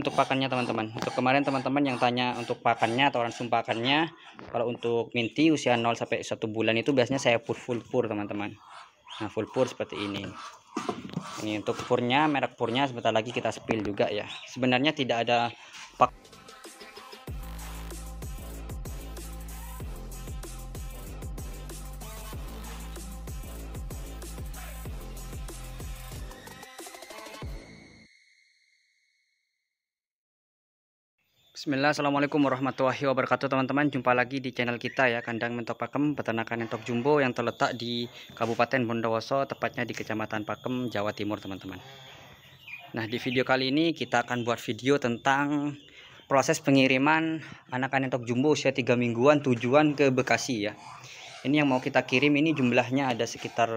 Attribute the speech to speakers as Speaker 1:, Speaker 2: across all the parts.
Speaker 1: untuk pakannya teman-teman untuk kemarin teman-teman yang tanya untuk pakannya atau langsung pakannya kalau untuk minti usia 0 sampai 1 bulan itu biasanya saya pur full pur teman-teman nah full pur seperti ini ini untuk purnya merek purnya sebentar lagi kita spill juga ya sebenarnya tidak ada pak Bismillah, Assalamualaikum warahmatullahi wabarakatuh teman-teman Jumpa lagi di channel kita ya Kandang Mentok Pakem, peternakan Entok Jumbo Yang terletak di Kabupaten Bondowoso Tepatnya di Kecamatan Pakem, Jawa Timur teman-teman Nah di video kali ini kita akan buat video tentang Proses pengiriman anakan Entok Jumbo usia 3 mingguan tujuan ke Bekasi ya Ini yang mau kita kirim ini jumlahnya ada sekitar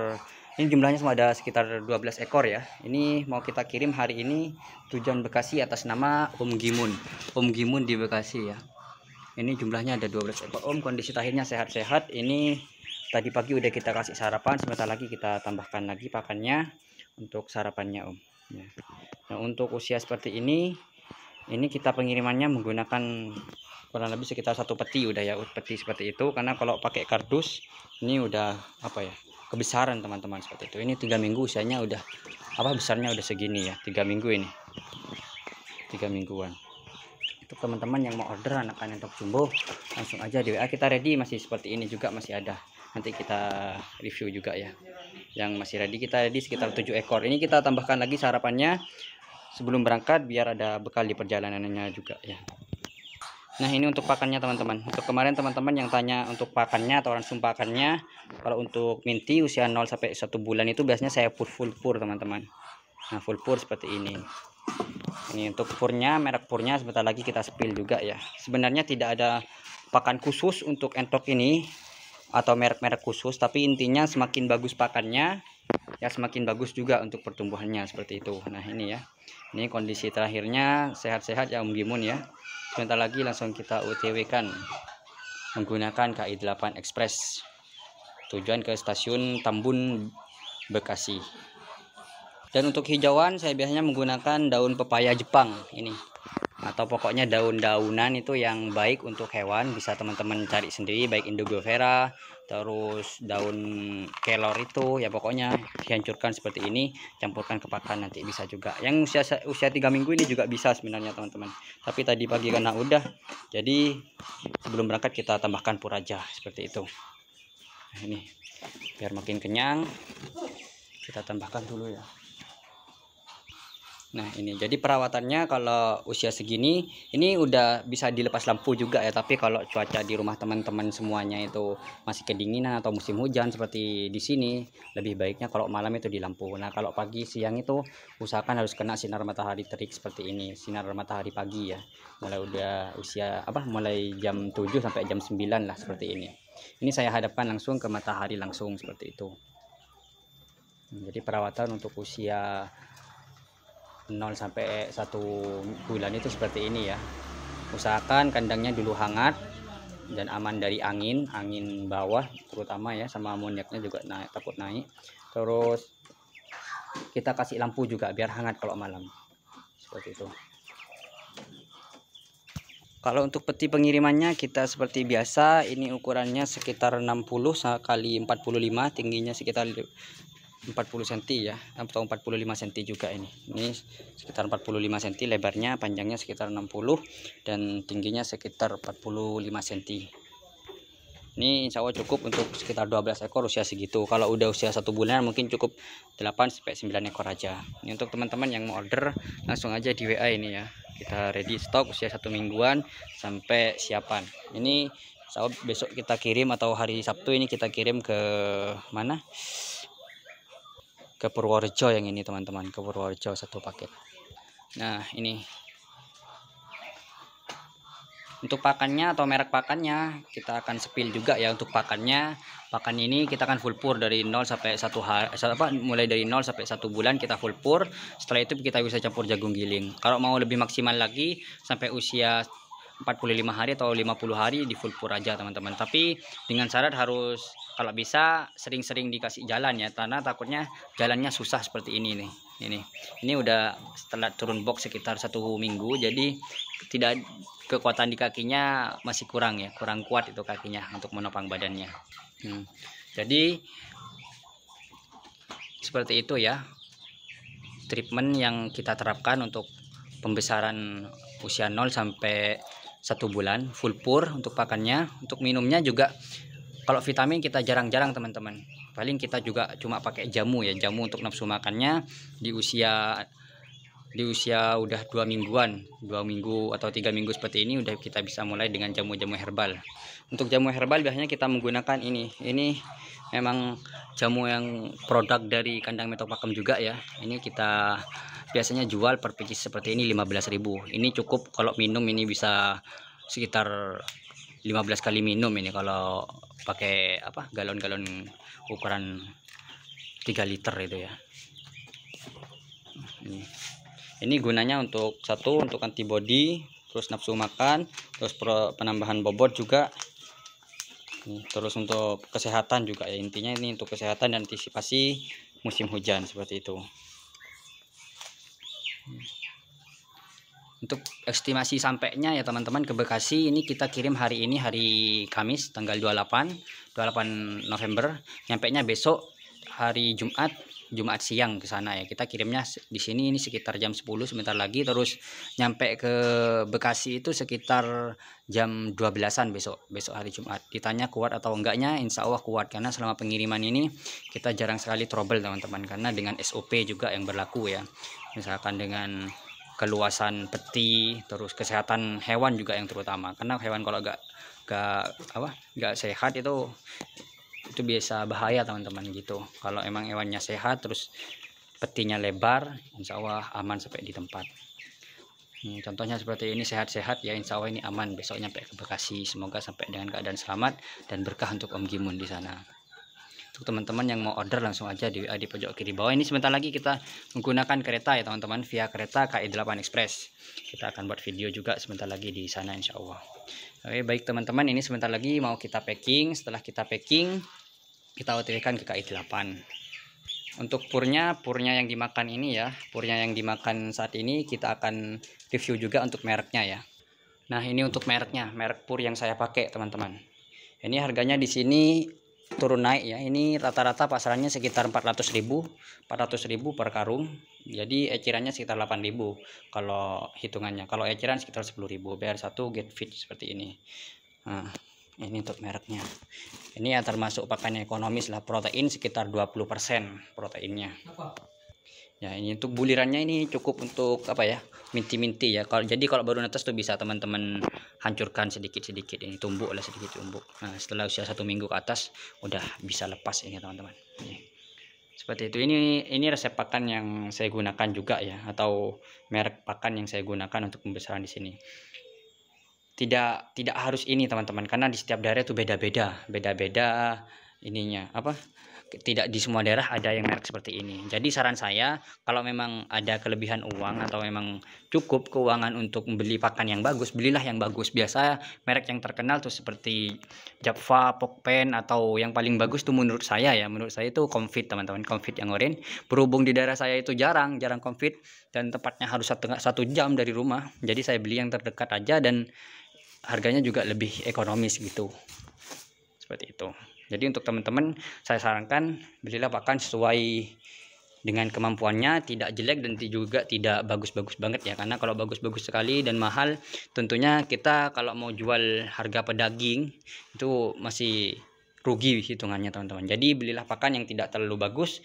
Speaker 1: ini jumlahnya cuma ada sekitar 12 ekor ya ini mau kita kirim hari ini tujuan Bekasi atas nama Om Gimun Om Gimun di Bekasi ya ini jumlahnya ada 12 ekor Om kondisi tahirnya sehat-sehat ini tadi pagi udah kita kasih sarapan sebentar lagi kita tambahkan lagi pakannya untuk sarapannya Om ya. nah untuk usia seperti ini ini kita pengirimannya menggunakan kurang lebih sekitar satu peti udah ya peti seperti itu karena kalau pakai kardus ini udah apa ya kebesaran teman-teman seperti itu ini tiga minggu usianya udah apa besarnya udah segini ya tiga minggu ini tiga mingguan untuk teman-teman yang mau order anakan top jumbo langsung aja di WA kita ready masih seperti ini juga masih ada nanti kita review juga ya yang masih ready kita ready sekitar tujuh ekor ini kita tambahkan lagi sarapannya sebelum berangkat biar ada bekal di perjalanannya juga ya Nah ini untuk pakannya teman-teman Untuk kemarin teman-teman yang tanya untuk pakannya atau langsung pakannya Kalau untuk minti usia 0 sampai 1 bulan itu biasanya saya pur full pur teman-teman Nah full pur seperti ini Ini untuk purnya merek purnya sebentar lagi kita spill juga ya Sebenarnya tidak ada pakan khusus untuk entok ini Atau merek-merek khusus Tapi intinya semakin bagus pakannya Ya semakin bagus juga untuk pertumbuhannya seperti itu Nah ini ya Ini kondisi terakhirnya sehat-sehat ya Om Gimun ya sebentar lagi langsung kita UTW kan menggunakan KI 8 Express tujuan ke stasiun Tambun Bekasi dan untuk hijauan saya biasanya menggunakan daun pepaya Jepang ini atau pokoknya daun-daunan itu yang baik untuk hewan bisa teman-teman cari sendiri baik vera terus daun kelor itu ya pokoknya dihancurkan seperti ini campurkan ke pakan nanti bisa juga yang usia usia tiga minggu ini juga bisa sebenarnya teman-teman tapi tadi pagi karena udah jadi sebelum berangkat kita tambahkan puraja seperti itu nah, ini biar makin kenyang kita tambahkan dulu ya Nah ini jadi perawatannya kalau usia segini ini udah bisa dilepas lampu juga ya tapi kalau cuaca di rumah teman-teman semuanya itu masih kedinginan atau musim hujan seperti di sini lebih baiknya kalau malam itu di lampu. Nah kalau pagi siang itu usahakan harus kena sinar matahari terik seperti ini sinar matahari pagi ya mulai udah usia apa mulai jam 7 sampai jam 9 lah seperti ini. Ini saya hadapkan langsung ke matahari langsung seperti itu. Jadi perawatan untuk usia 0 sampai 1 bulan itu seperti ini ya usahakan kandangnya dulu hangat dan aman dari angin angin bawah terutama ya sama monyetnya juga naik takut naik terus kita kasih lampu juga biar hangat kalau malam seperti itu kalau untuk peti pengirimannya kita seperti biasa ini ukurannya sekitar 60 kali 45 tingginya sekitar 40 cm ya atau 45 cm juga ini ini sekitar 45 cm lebarnya panjangnya sekitar 60 dan tingginya sekitar 45 cm ini insya Allah cukup untuk sekitar 12 ekor usia segitu kalau udah usia satu bulan mungkin cukup 8-9 ekor aja ini untuk teman-teman yang mau order langsung aja di WA ini ya kita ready stock usia satu mingguan sampai siapan ini insya Allah besok kita kirim atau hari Sabtu ini kita kirim ke mana ke Purworejo yang ini teman-teman ke Purworejo satu paket nah ini untuk pakannya atau merek pakannya kita akan spill juga ya untuk pakannya pakan ini kita akan full pur dari 0 sampai 1 hari apa mulai dari 0 sampai 1 bulan kita full pur setelah itu kita bisa campur jagung giling kalau mau lebih maksimal lagi sampai usia 45 hari atau 50 hari di full pur aja teman-teman tapi dengan syarat harus kalau bisa sering-sering dikasih jalan ya karena takutnya jalannya susah seperti ini nih ini ini udah setelah turun box sekitar satu minggu jadi tidak kekuatan di kakinya masih kurang ya kurang kuat itu kakinya untuk menopang badannya hmm. jadi seperti itu ya treatment yang kita terapkan untuk pembesaran usia 0 sampai satu bulan full pur untuk pakannya untuk minumnya juga kalau vitamin kita jarang-jarang teman-teman paling kita juga cuma pakai jamu ya jamu untuk nafsu makannya di usia di usia udah dua mingguan dua minggu atau tiga minggu seperti ini udah kita bisa mulai dengan jamu-jamu herbal untuk jamu herbal biasanya kita menggunakan ini ini memang jamu yang produk dari kandang metopakem juga ya ini kita biasanya jual per pieces seperti ini 15.000 ini cukup kalau minum ini bisa sekitar 15 kali minum ini kalau pakai apa galon-galon ukuran 3 liter itu ya ini. ini gunanya untuk satu untuk antibody terus nafsu makan terus penambahan bobot juga ini, terus untuk kesehatan juga ya intinya ini untuk kesehatan dan antisipasi musim hujan seperti itu untuk estimasi sampainya ya teman-teman ke Bekasi ini kita kirim hari ini hari Kamis tanggal 28 28 November nyampainya besok hari Jumat Jumat siang ke sana ya kita kirimnya di sini ini sekitar jam 10 sebentar lagi terus nyampe ke Bekasi itu sekitar jam 12an besok besok hari Jumat ditanya kuat atau enggaknya insya Allah kuat karena selama pengiriman ini kita jarang sekali trouble teman-teman karena dengan SOP juga yang berlaku ya misalkan dengan keluasan peti terus kesehatan hewan juga yang terutama karena hewan kalau gak gak apa gak sehat itu itu biasa bahaya teman-teman gitu kalau emang hewannya sehat terus petinya lebar insya Allah aman sampai di tempat hmm, contohnya seperti ini sehat-sehat ya insya Allah ini aman besoknya sampai ke Bekasi semoga sampai dengan keadaan selamat dan berkah untuk Om Gimun di sana untuk teman-teman yang mau order langsung aja di eh, di pojok kiri bawah ini sebentar lagi kita menggunakan kereta ya teman-teman via kereta KI8 Express kita akan buat video juga sebentar lagi di sana insya Allah oke baik teman-teman ini sebentar lagi mau kita packing setelah kita packing kita otw ke KI8 untuk purnya purnya yang dimakan ini ya purnya yang dimakan saat ini kita akan review juga untuk mereknya ya nah ini untuk mereknya merek pur yang saya pakai teman-teman ini harganya di sini turun naik ya ini rata-rata pasarannya sekitar 400.000 400.000 per karung jadi ecerannya sekitar 8.000 kalau hitungannya kalau eceran sekitar 10.000 BR1 get fit seperti ini nah, ini untuk mereknya ini ya termasuk pakannya ekonomis lah protein sekitar 20% proteinnya Apa? ya ini untuk bulirannya ini cukup untuk apa ya minti-minti ya kalau jadi kalau baru netes tuh bisa teman-teman hancurkan sedikit-sedikit ini tumbuk lah sedikit tumbuk nah setelah usia satu minggu ke atas udah bisa lepas ini teman-teman seperti itu ini ini resep pakan yang saya gunakan juga ya atau merek pakan yang saya gunakan untuk pembesaran di sini tidak tidak harus ini teman-teman karena di setiap daerah itu beda-beda beda-beda ininya apa tidak di semua daerah ada yang merek seperti ini. Jadi saran saya kalau memang ada kelebihan uang atau memang cukup keuangan untuk membeli pakan yang bagus, belilah yang bagus. Biasa merek yang terkenal tuh seperti Java Pokpen atau yang paling bagus tuh menurut saya ya, menurut saya itu Comfit teman-teman, Comfit yang orange. Berhubung di daerah saya itu jarang, jarang Comfit dan tepatnya harus satu, satu jam dari rumah. Jadi saya beli yang terdekat aja dan harganya juga lebih ekonomis gitu. Seperti itu jadi untuk teman-teman saya sarankan belilah pakan sesuai dengan kemampuannya tidak jelek dan juga tidak bagus-bagus banget ya karena kalau bagus-bagus sekali dan mahal tentunya kita kalau mau jual harga pedaging itu masih rugi hitungannya teman-teman jadi belilah pakan yang tidak terlalu bagus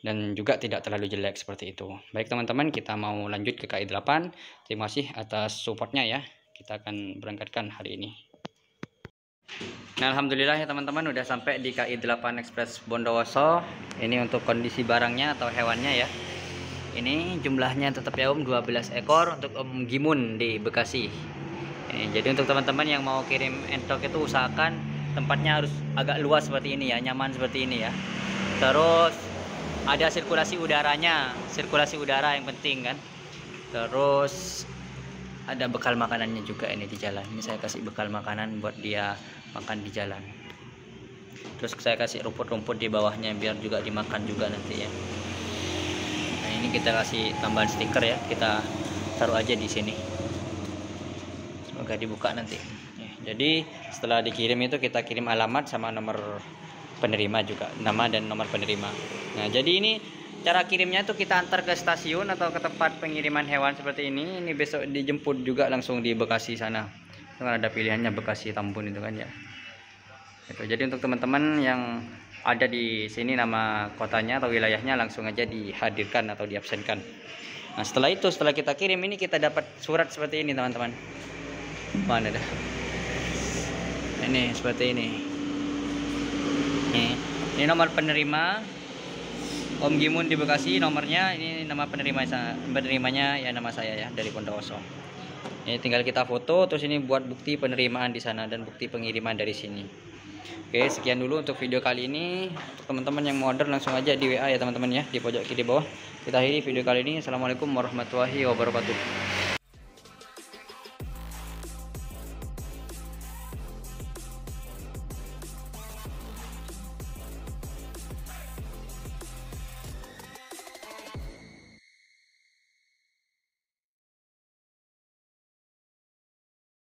Speaker 1: dan juga tidak terlalu jelek seperti itu baik teman-teman kita mau lanjut ke KI8 terima kasih atas supportnya ya kita akan berangkatkan hari ini Nah, Alhamdulillah ya teman-teman udah sampai di KI 8 Express Bondowoso ini untuk kondisi barangnya atau hewannya ya ini jumlahnya tetap ya Om 12 ekor untuk Om Gimun di Bekasi ini, jadi untuk teman-teman yang mau kirim entok itu usahakan tempatnya harus agak luas seperti ini ya nyaman seperti ini ya terus ada sirkulasi udaranya sirkulasi udara yang penting kan terus ada bekal makanannya juga ini di jalan ini saya kasih bekal makanan buat dia makan di jalan terus saya kasih rumput-rumput di bawahnya biar juga dimakan juga nanti ya nah ini kita kasih tambahan stiker ya kita taruh aja di sini semoga dibuka nanti ya, jadi setelah dikirim itu kita kirim alamat sama nomor penerima juga nama dan nomor penerima nah jadi ini cara kirimnya itu kita antar ke stasiun atau ke tempat pengiriman hewan seperti ini ini besok dijemput juga langsung di Bekasi sana itu kan ada pilihannya Bekasi Tambun itu kan ya itu jadi untuk teman-teman yang ada di sini nama kotanya atau wilayahnya langsung aja dihadirkan atau diabsenkan nah setelah itu setelah kita kirim ini kita dapat surat seperti ini teman-teman mana dah ini seperti ini ini, ini nomor penerima Om Gimun di Bekasi nomornya ini nama penerima penerimanya ya nama saya ya dari Pondok Oso. ini tinggal kita foto terus ini buat bukti penerimaan di sana dan bukti pengiriman dari sini oke sekian dulu untuk video kali ini teman-teman yang mau order langsung aja di WA ya teman-teman ya di pojok kiri bawah kita akhiri video kali ini Assalamualaikum warahmatullahi wabarakatuh